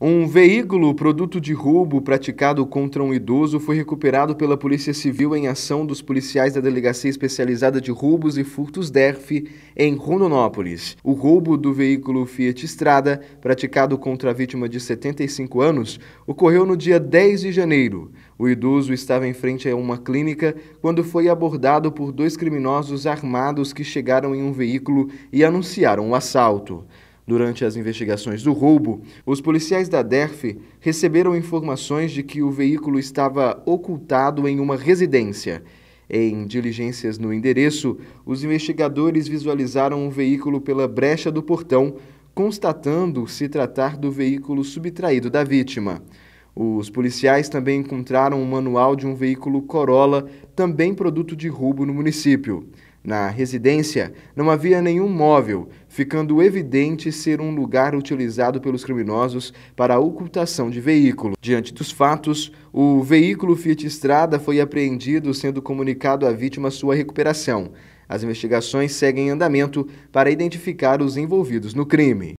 Um veículo produto de roubo praticado contra um idoso foi recuperado pela Polícia Civil em ação dos policiais da Delegacia Especializada de Roubos e Furtos DERF em Rondonópolis. O roubo do veículo Fiat Estrada, praticado contra a vítima de 75 anos, ocorreu no dia 10 de janeiro. O idoso estava em frente a uma clínica quando foi abordado por dois criminosos armados que chegaram em um veículo e anunciaram o assalto. Durante as investigações do roubo, os policiais da DERF receberam informações de que o veículo estava ocultado em uma residência. Em diligências no endereço, os investigadores visualizaram o veículo pela brecha do portão, constatando se tratar do veículo subtraído da vítima. Os policiais também encontraram um manual de um veículo Corolla, também produto de roubo no município. Na residência não havia nenhum móvel, ficando evidente ser um lugar utilizado pelos criminosos para ocultação de veículo. Diante dos fatos, o veículo Fiat Estrada foi apreendido, sendo comunicado à vítima sua recuperação. As investigações seguem em andamento para identificar os envolvidos no crime.